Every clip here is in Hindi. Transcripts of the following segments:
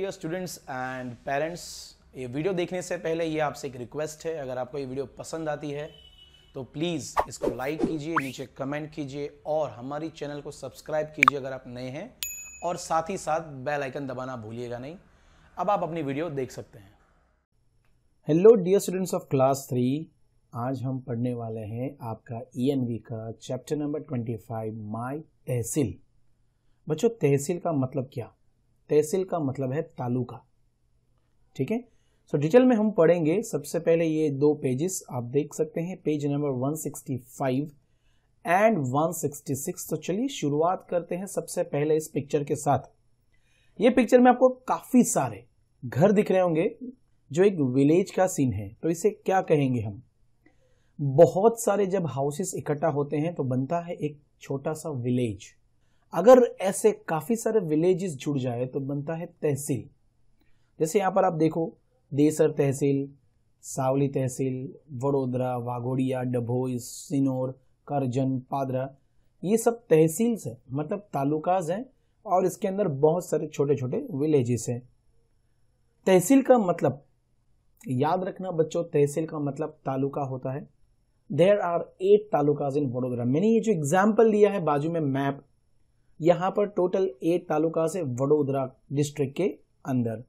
डियर स्टूडेंट्स एंड पेरेंट्स ये वीडियो देखने से पहले ये आपसे एक रिक्वेस्ट है अगर आपको ये वीडियो पसंद आती है तो प्लीज़ इसको लाइक कीजिए नीचे कमेंट कीजिए और हमारी चैनल को सब्सक्राइब कीजिए अगर आप नए हैं और साथ ही साथ बेल आइकन दबाना भूलिएगा नहीं अब आप अपनी वीडियो देख सकते हैं hello dear students of class three आज हम पढ़ने वाले हैं आपका ई e का chapter number twenty five my तहसील बच्चों तहसील का मतलब क्या तहसील का मतलब है तालुका ठीक है सो डिटेल में हम पढ़ेंगे सबसे पहले ये दो पेजेस आप देख सकते हैं पेज नंबर 165 एंड 166 तो चलिए शुरुआत करते हैं सबसे पहले इस पिक्चर के साथ ये पिक्चर में आपको काफी सारे घर दिख रहे होंगे जो एक विलेज का सीन है तो इसे क्या कहेंगे हम बहुत सारे जब हाउसेस इकट्ठा होते हैं तो बनता है एक छोटा सा विलेज अगर ऐसे काफ़ी सारे विलेजेस जुड़ जाए तो बनता है तहसील जैसे यहाँ पर आप देखो देसर तहसील सावली तहसील वडोदरा वाघोड़िया डभोई सिनोर करजन पादरा ये सब तहसील्स हैं मतलब तालुकाज हैं और इसके अंदर बहुत सारे छोटे छोटे विलेजेस हैं तहसील का मतलब याद रखना बच्चों तहसील का मतलब तालुका होता है there are eight talukas in Vadodara मैंने ये जो एग्जाम्पल लिया है बाजू में मैप यहाँ पर टोटल एट तालुका है वडोदरा डिस्ट्रिक्ट के अंदर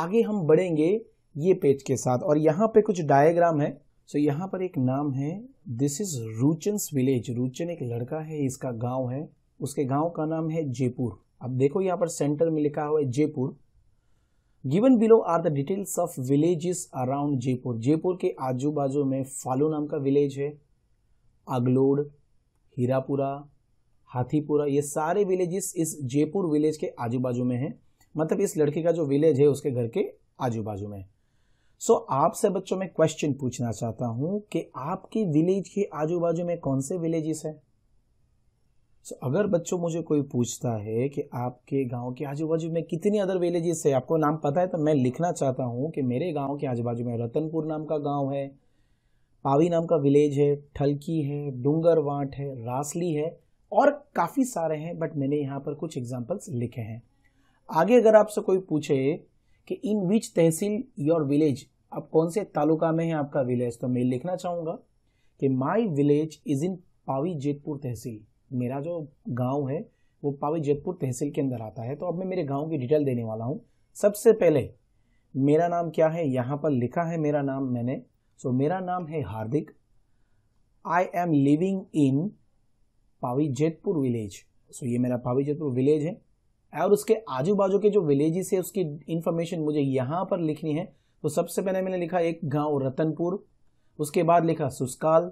आगे हम बढ़ेंगे ये पेज के साथ और यहाँ पे कुछ डायग्राम है सो so, यहाँ पर एक नाम है this is Ruchan's village Ruchan एक लड़का है इसका गांव है उसके गांव का नाम है जयपुर अब देखो यहाँ पर सेंटर में लिखा हुआ है Jaipur given below are the details of villages around Jaipur Jaipur के आजू बाजू में फालू नाम का विलेज है अगलोड हीरापुरा हाथीपुरा ये सारे विलेजेस इस जयपुर विलेज के आजू बाजू में है मतलब इस लड़के का जो विलेज है उसके घर के आजू बाजू में सो so, आपसे बच्चों में क्वेश्चन पूछना चाहता हूं कि आपके विलेज के आजू बाजू में कौन से विलेजेस है सो so, अगर बच्चों मुझे कोई पूछता है कि आपके गांव के आजू बाजू में कितनी अदर विलेजेस है आपको नाम पता है तो मैं लिखना चाहता हूं कि मेरे गांव के आजू बाजू में रतनपुर नाम का गांव है पावी नाम का विलेज है ठलकी है डूंगरवाट है रासली है और काफ़ी सारे हैं बट मैंने यहाँ पर कुछ एग्जाम्पल्स लिखे हैं आगे अगर आपसे कोई पूछे कि इन विच तहसील योर विलेज आप कौन से तालुका में है आपका विलेज तो मैं लिखना चाहूंगा कि my village is in Pavi Jetpur tehsil मेरा जो गांव है वो पावी जेतपुर तहसील के अंदर आता है तो अब मैं मेरे गांव की डिटेल देने वाला हूँ सबसे पहले मेरा नाम क्या है यहाँ पर लिखा है मेरा नाम मैंने सो so, मेरा नाम है Hardik I am living in Pavi Jetpur village so ये मेरा पावी जेतपुर विलेज है और उसके आजू बाजू के जो विलेजेस है उसकी इन्फॉर्मेशन मुझे यहाँ पर लिखनी है तो सबसे पहले मैंने लिखा एक गांव रतनपुर उसके बाद लिखा सुस्काल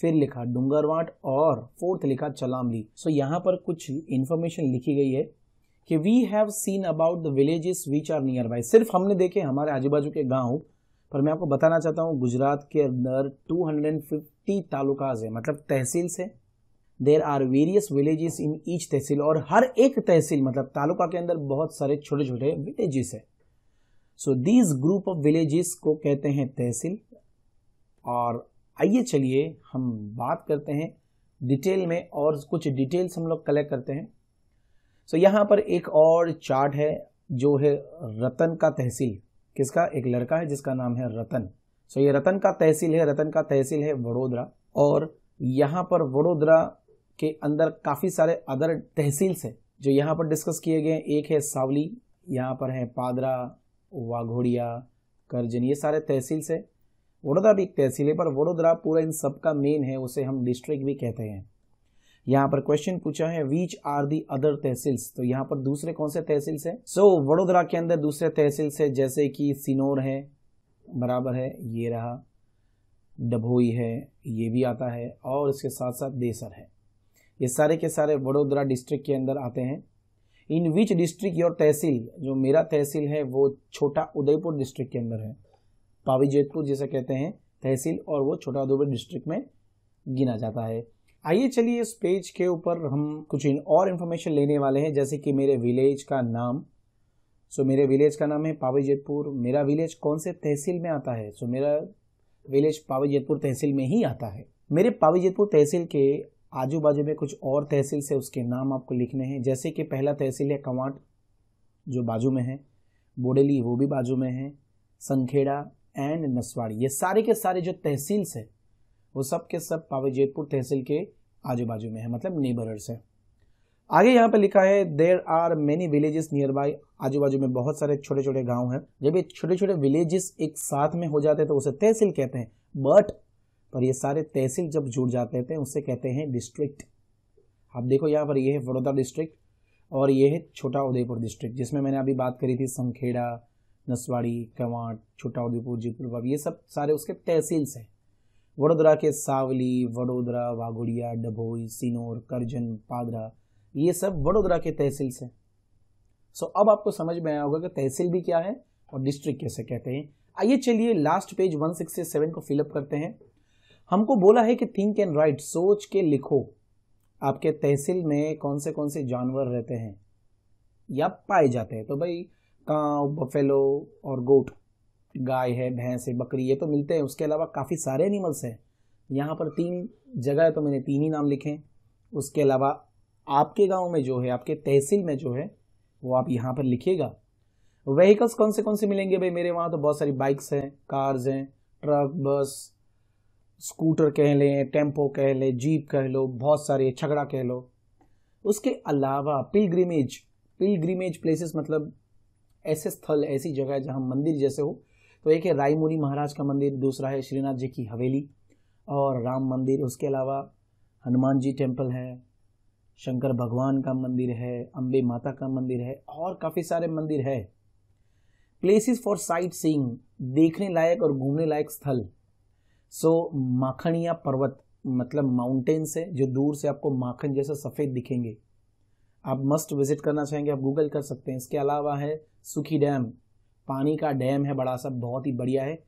फिर लिखा डूंगरवाट और फोर्थ लिखा चलामली सो so, यहाँ पर कुछ इन्फॉर्मेशन लिखी गई है कि we have seen about the villages which are nearby सिर्फ हमने देखे हमारे आजू बाजू के गाँव पर मैं आपको बताना चाहता हूँ गुजरात के अंदर two hundred and fifty talukas है मतलब तहसील से there are various villages in each tehsil और हर एक तहसील मतलब तालुका के अंदर बहुत सारे छोटे छोटे विलेजेस है so these group of villages को कहते हैं तहसील और आइए चलिए हम बात करते हैं डिटेल में और कुछ डिटेल्स हम लोग कलेक्ट करते हैं सो so, यहाँ पर एक और चार्ट है जो है रतन का तहसील किसका एक लड़का है जिसका नाम है रतन सो so, ये रतन का तहसील है रतन का तहसील है वडोदरा और यहाँ पर वडोदरा के अंदर काफ़ी सारे अदर तहसील्स हैं जो यहाँ पर डिस्कस किए गए हैं एक है सावली यहाँ पर है पादरा वाघोड़िया करजन ये सारे तहसील्स है वडोदरा भी एक तहसील है पर वडोदरा पूरा इन सब का मेन है उसे हम डिस्ट्रिक्ट भी कहते हैं यहाँ पर क्वेश्चन पूछा है which are the other tehsils तो यहाँ पर दूसरे कौन से तहसील्स है सो so, वडोदरा के अंदर दूसरे तहसील्स है जैसे कि सिनोर है बराबर है ये रहा डभोई है ये भी आता है और इसके साथ साथ देसर है ये सारे के सारे वडोदरा डिस्ट्रिक्ट के अंदर आते हैं इन विच डिस्ट्रिक्ट योर तहसील जो मेरा तहसील है वो छोटा उदयपुर डिस्ट्रिक्ट के अंदर है पावी जेतपुर जिसे कहते हैं तहसील और वो छोटा उदयपुर डिस्ट्रिक्ट में गिना जाता है आइए चलिए इस पेज के ऊपर हम कुछ इन और इन्फॉर्मेशन लेने वाले हैं जैसे कि मेरे विलेज का नाम सो मेरे विलेज का नाम है पावी जेतपुर मेरा विलेज कौन से तहसील में आता है सो मेरा विलेज पावी जेतपुर तहसील में ही आता है मेरे पावी जेतपुर तहसील के आजू बाजू में कुछ और तहसील से उसके नाम आपको लिखने हैं जैसे कि पहला तहसील है कवाट जो बाजू में है बोडेली वो भी बाजू में है संखेड़ा एंड नसवाड़ी ये सारे के सारे जो तहसील्स है वो सब के सब पावे जेतपुर तहसील के आजू बाजू में है मतलब नेबरर्स है आगे यहाँ पर लिखा है there are many villages nearby आजू बाजू में बहुत सारे छोटे छोटे गांव हैं जब ये छोटे छोटे विलेजेस एक साथ में हो जाते हैं तो उसे तहसील कहते हैं बट पर ये सारे तहसील जब जुड़ जाते थे उसे कहते हैं डिस्ट्रिक्ट आप देखो यहाँ पर ये है वडोदरा डिस्ट्रिक्ट और ये है छोटा उदयपुर डिस्ट्रिक्ट जिसमें मैंने अभी बात करी थी संखेड़ा नसवाड़ी कवाट छोटा उदयपुर जीतपुर ये सब सारे उसके तहसील्स हैं वडोदरा के सावली वडोदरा वागुड़िया डभोई सिनोर करजन पादरा ये सब वडोदरा के तहसील से सो so, अब आपको समझ में आया होगा कि तहसील भी क्या है और डिस्ट्रिक्ट कैसे कहते हैं आइए चलिए लास्ट पेज 167 को फिलअप करते हैं हमको बोला है कि थिंक एंड राइट सोच के लिखो आपके तहसील में कौन से कौन से जानवर रहते हैं या पाए जाते हैं तो भाई काव बफेलो और गोट गाय है भैंस है बकरी ये तो मिलते हैं उसके अलावा काफ़ी सारे एनिमल्स हैं यहाँ पर तीन जगह है तो मैंने तीन ही नाम लिखे उसके अलावा आपके गांव में जो है आपके तहसील में जो है वो आप यहाँ पर लिखिएगा व्हीकल्स कौन से कौन से मिलेंगे भाई मेरे वहाँ तो बहुत सारी बाइक्स हैं कार्स हैं ट्रक बस स्कूटर कह लें टेम्पो कह लें जीप कह लो बहुत सारे छगड़ा कह लो उसके अलावा पिलग्रिमेज पिलग्रिमेज प्लेसेस मतलब ऐसे स्थल ऐसी जगह जहाँ मंदिर जैसे हो तो एक है राय महाराज का मंदिर दूसरा है श्रीनाथ जी की हवेली और राम मंदिर उसके अलावा हनुमान जी टेम्पल है शंकर भगवान का मंदिर है अम्बे माता का मंदिर है और काफ़ी सारे मंदिर है प्लेसेस फॉर साइट सीइंग देखने लायक और घूमने लायक स्थल सो या पर्वत मतलब माउंटेन्स है जो दूर से आपको माखन जैसा सफ़ेद दिखेंगे आप मस्ट विजिट करना चाहेंगे आप गूगल कर सकते हैं इसके अलावा है सुखी डैम पानी का डैम है बड़ा सा बहुत ही बढ़िया है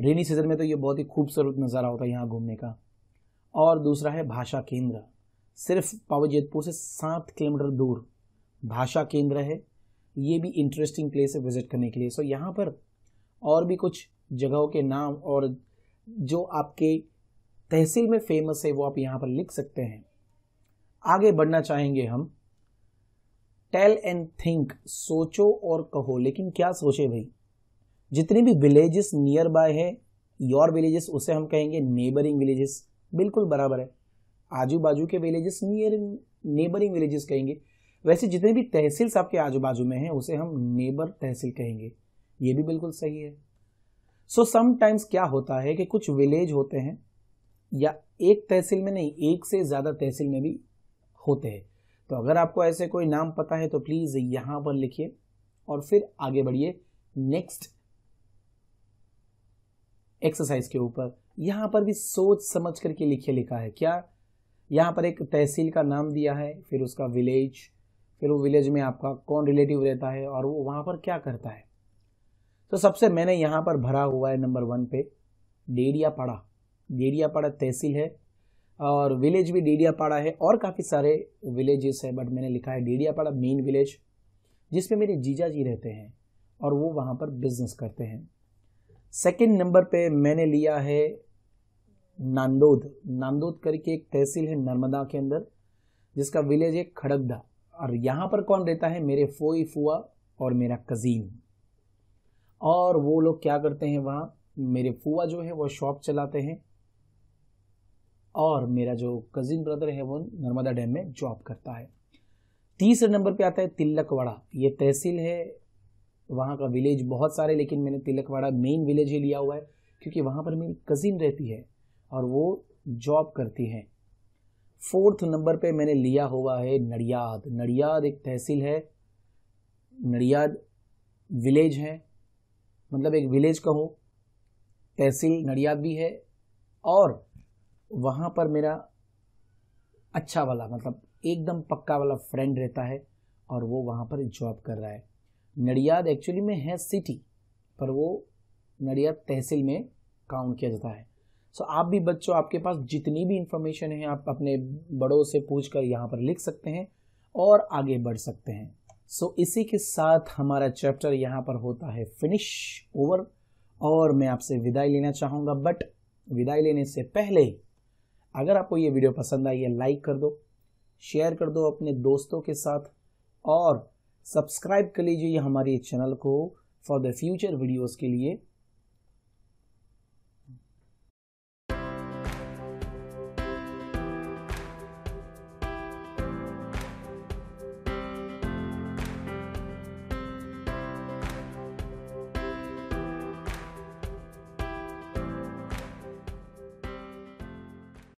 रेनी सीजन में तो ये बहुत ही खूबसूरत नज़ारा होता है यहाँ घूमने का और दूसरा है भाषा केंद्र सिर्फ पावजेतपुर से सात किलोमीटर दूर भाषा केंद्र है ये भी इंटरेस्टिंग प्लेस है विजिट करने के लिए सो यहाँ पर और भी कुछ जगहों के नाम और जो आपके तहसील में फेमस है वो आप यहां पर लिख सकते हैं आगे बढ़ना चाहेंगे हम टेल एंड थिंक सोचो और कहो लेकिन क्या सोचे भाई जितनी भी विलेजेस नियर बाय है योर विलेजेस उसे हम कहेंगे नेबरिंग विलेजेस बिल्कुल बराबर है आजू बाजू के विलेजेस नियर नेबरिंग विलेजेस कहेंगे वैसे जितने भी तहसील्स आपके आजू बाजू में हैं उसे हम नेबर तहसील कहेंगे ये भी बिल्कुल सही है सो समटाइम्स क्या होता है कि कुछ विलेज होते हैं या एक तहसील में नहीं एक से ज़्यादा तहसील में भी होते हैं तो अगर आपको ऐसे कोई नाम पता है तो प्लीज़ यहाँ पर लिखिए और फिर आगे बढ़िए नेक्स्ट एक्सरसाइज के ऊपर यहाँ पर भी सोच समझ करके लिखे लिखा है क्या यहाँ पर एक तहसील का नाम दिया है फिर उसका विलेज फिर वो विलेज में आपका कौन रिलेटिव रहता है और वो वहाँ पर क्या करता है तो सबसे मैंने यहाँ पर भरा हुआ है नंबर वन पे डेडियापाड़ा डेडियापाड़ा तहसील है और विलेज भी डेडियापाड़ा है और काफ़ी सारे विलेजेस है बट मैंने लिखा है डेडियापाड़ा मेन विलेज जिसमें मेरे जीजा जी रहते हैं और वो वहाँ पर बिजनेस करते हैं सेकेंड नंबर पे मैंने लिया है नांदोद नांदोद करके एक तहसील है नर्मदा के अंदर जिसका विलेज है खड़गदा और यहाँ पर कौन रहता है मेरे फोई फुआ और मेरा कज़ीन और वो लोग क्या करते हैं वहाँ मेरे फूआ जो है वो शॉप चलाते हैं और मेरा जो कजिन ब्रदर है वो नर्मदा डैम में जॉब करता है तीसरे नंबर पे आता है तिलकवाड़ा ये तहसील है वहाँ का विलेज बहुत सारे लेकिन मैंने तिलकवाड़ा मेन विलेज ही लिया हुआ है क्योंकि वहाँ पर मेरी कजिन रहती है और वो जॉब करती है फोर्थ नंबर पे मैंने लिया हुआ है नडियाद नडियाद एक तहसील है नडियाद विलेज है मतलब एक विलेज का हो तहसील नडियाद भी है और वहाँ पर मेरा अच्छा वाला मतलब एकदम पक्का वाला फ्रेंड रहता है और वो वहाँ पर जॉब कर रहा है नडियाद एक्चुअली में है सिटी पर वो नडियाद तहसील में काउंट किया जाता है सो so, आप भी बच्चों आपके पास जितनी भी इंफॉर्मेशन है आप अपने बड़ों से पूछ कर यहाँ पर लिख सकते हैं और आगे बढ़ सकते हैं सो so, इसी के साथ हमारा चैप्टर यहाँ पर होता है फिनिश ओवर और मैं आपसे विदाई लेना चाहूँगा बट विदाई लेने से पहले अगर आपको ये वीडियो पसंद आई है लाइक कर दो शेयर कर दो अपने दोस्तों के साथ और सब्सक्राइब कर लीजिए हमारे चैनल को फॉर द फ्यूचर वीडियोस के लिए